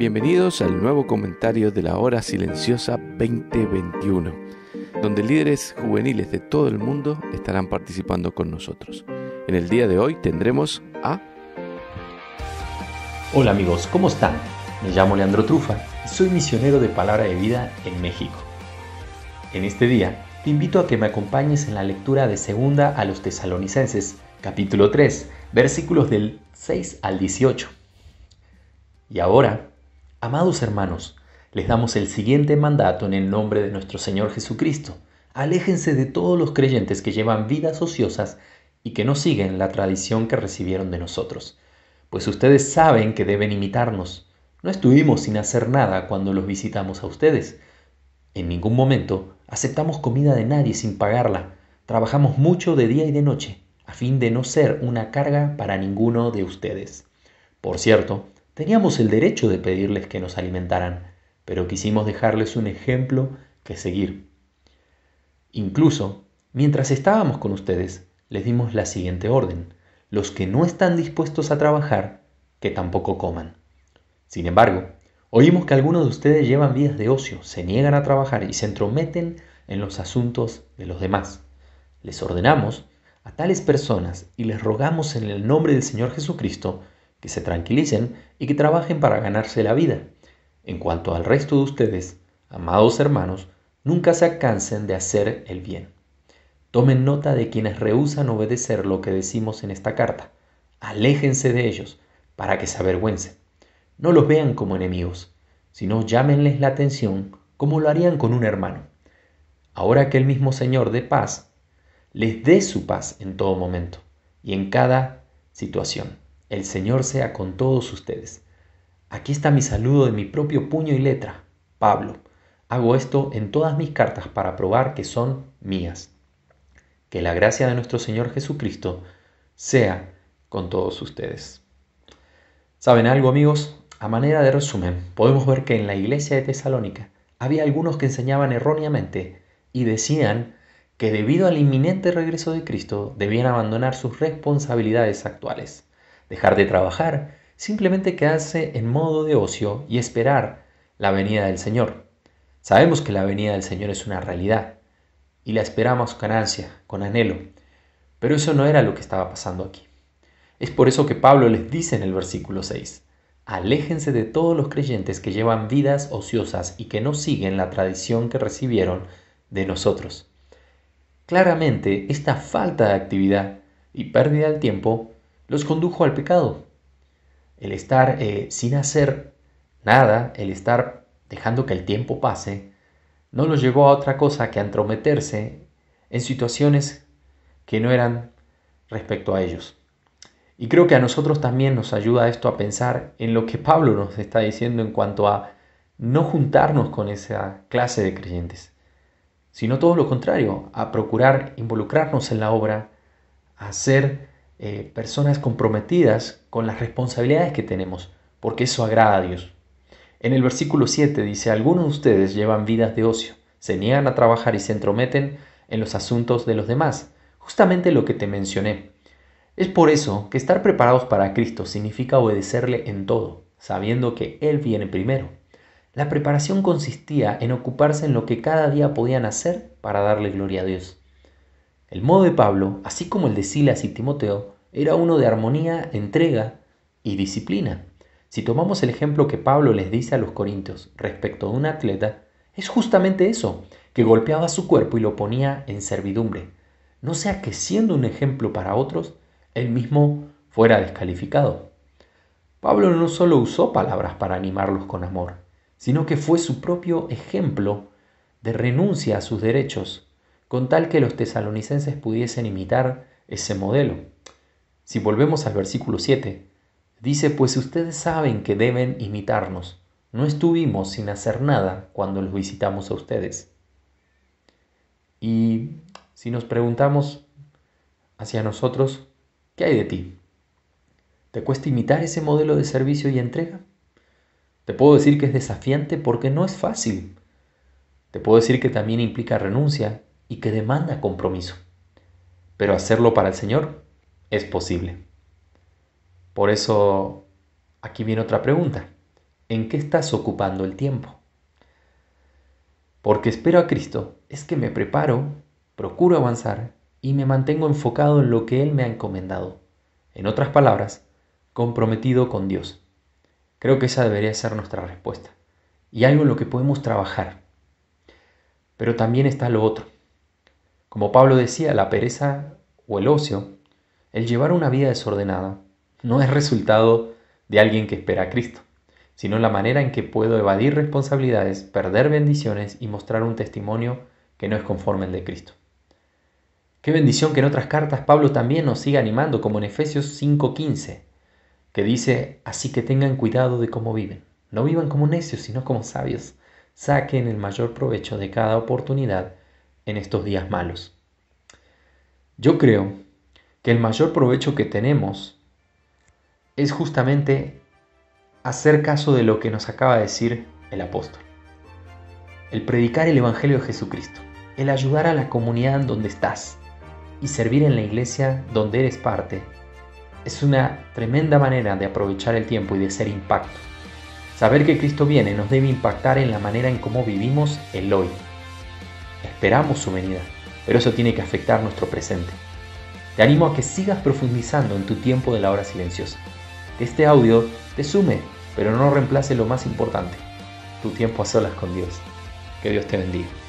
Bienvenidos al nuevo comentario de la Hora Silenciosa 2021, donde líderes juveniles de todo el mundo estarán participando con nosotros. En el día de hoy tendremos a... Hola amigos, ¿cómo están? Me llamo Leandro Trufa y soy misionero de Palabra de Vida en México. En este día, te invito a que me acompañes en la lectura de Segunda a los Tesalonicenses, capítulo 3, versículos del 6 al 18. Y ahora, Amados hermanos, les damos el siguiente mandato en el nombre de nuestro Señor Jesucristo. Aléjense de todos los creyentes que llevan vidas ociosas y que no siguen la tradición que recibieron de nosotros, pues ustedes saben que deben imitarnos. No estuvimos sin hacer nada cuando los visitamos a ustedes. En ningún momento aceptamos comida de nadie sin pagarla. Trabajamos mucho de día y de noche, a fin de no ser una carga para ninguno de ustedes. Por cierto, Teníamos el derecho de pedirles que nos alimentaran, pero quisimos dejarles un ejemplo que seguir. Incluso, mientras estábamos con ustedes, les dimos la siguiente orden. Los que no están dispuestos a trabajar, que tampoco coman. Sin embargo, oímos que algunos de ustedes llevan vidas de ocio, se niegan a trabajar y se entrometen en los asuntos de los demás. Les ordenamos a tales personas y les rogamos en el nombre del Señor Jesucristo que se tranquilicen y que trabajen para ganarse la vida. En cuanto al resto de ustedes, amados hermanos, nunca se cansen de hacer el bien. Tomen nota de quienes rehúsan obedecer lo que decimos en esta carta. Aléjense de ellos, para que se avergüencen. No los vean como enemigos, sino llámenles la atención como lo harían con un hermano. Ahora que el mismo Señor de paz les dé su paz en todo momento y en cada situación. El Señor sea con todos ustedes. Aquí está mi saludo de mi propio puño y letra, Pablo. Hago esto en todas mis cartas para probar que son mías. Que la gracia de nuestro Señor Jesucristo sea con todos ustedes. ¿Saben algo amigos? A manera de resumen, podemos ver que en la iglesia de Tesalónica había algunos que enseñaban erróneamente y decían que debido al inminente regreso de Cristo debían abandonar sus responsabilidades actuales dejar de trabajar, simplemente quedarse en modo de ocio y esperar la venida del Señor. Sabemos que la venida del Señor es una realidad y la esperamos con ansia, con anhelo, pero eso no era lo que estaba pasando aquí. Es por eso que Pablo les dice en el versículo 6, aléjense de todos los creyentes que llevan vidas ociosas y que no siguen la tradición que recibieron de nosotros. Claramente, esta falta de actividad y pérdida del tiempo los condujo al pecado. El estar eh, sin hacer nada, el estar dejando que el tiempo pase, no los llevó a otra cosa que a entrometerse en situaciones que no eran respecto a ellos. Y creo que a nosotros también nos ayuda esto a pensar en lo que Pablo nos está diciendo en cuanto a no juntarnos con esa clase de creyentes, sino todo lo contrario, a procurar involucrarnos en la obra, a ser eh, personas comprometidas con las responsabilidades que tenemos, porque eso agrada a Dios. En el versículo 7 dice, algunos de ustedes llevan vidas de ocio, se niegan a trabajar y se entrometen en los asuntos de los demás, justamente lo que te mencioné. Es por eso que estar preparados para Cristo significa obedecerle en todo, sabiendo que Él viene primero. La preparación consistía en ocuparse en lo que cada día podían hacer para darle gloria a Dios. El modo de Pablo, así como el de Silas y Timoteo, era uno de armonía, entrega y disciplina. Si tomamos el ejemplo que Pablo les dice a los corintios respecto de un atleta, es justamente eso, que golpeaba su cuerpo y lo ponía en servidumbre, no sea que siendo un ejemplo para otros, él mismo fuera descalificado. Pablo no solo usó palabras para animarlos con amor, sino que fue su propio ejemplo de renuncia a sus derechos con tal que los tesalonicenses pudiesen imitar ese modelo. Si volvemos al versículo 7, dice, pues ustedes saben que deben imitarnos. No estuvimos sin hacer nada cuando los visitamos a ustedes. Y si nos preguntamos hacia nosotros, ¿qué hay de ti? ¿Te cuesta imitar ese modelo de servicio y entrega? Te puedo decir que es desafiante porque no es fácil. Te puedo decir que también implica renuncia, y que demanda compromiso. Pero hacerlo para el Señor es posible. Por eso, aquí viene otra pregunta. ¿En qué estás ocupando el tiempo? Porque espero a Cristo es que me preparo, procuro avanzar y me mantengo enfocado en lo que Él me ha encomendado. En otras palabras, comprometido con Dios. Creo que esa debería ser nuestra respuesta. Y algo en lo que podemos trabajar. Pero también está lo otro como Pablo decía, la pereza o el ocio, el llevar una vida desordenada, no es resultado de alguien que espera a Cristo, sino la manera en que puedo evadir responsabilidades, perder bendiciones y mostrar un testimonio que no es conforme al de Cristo. Qué bendición que en otras cartas Pablo también nos siga animando, como en Efesios 5:15, que dice, así que tengan cuidado de cómo viven. No vivan como necios, sino como sabios. Saquen el mayor provecho de cada oportunidad en estos días malos. Yo creo que el mayor provecho que tenemos es justamente hacer caso de lo que nos acaba de decir el apóstol. El predicar el Evangelio de Jesucristo, el ayudar a la comunidad donde estás y servir en la iglesia donde eres parte, es una tremenda manera de aprovechar el tiempo y de ser impacto. Saber que Cristo viene nos debe impactar en la manera en cómo vivimos el hoy, Esperamos su venida, pero eso tiene que afectar nuestro presente. Te animo a que sigas profundizando en tu tiempo de la hora silenciosa. este audio te sume, pero no reemplace lo más importante, tu tiempo a solas con Dios. Que Dios te bendiga.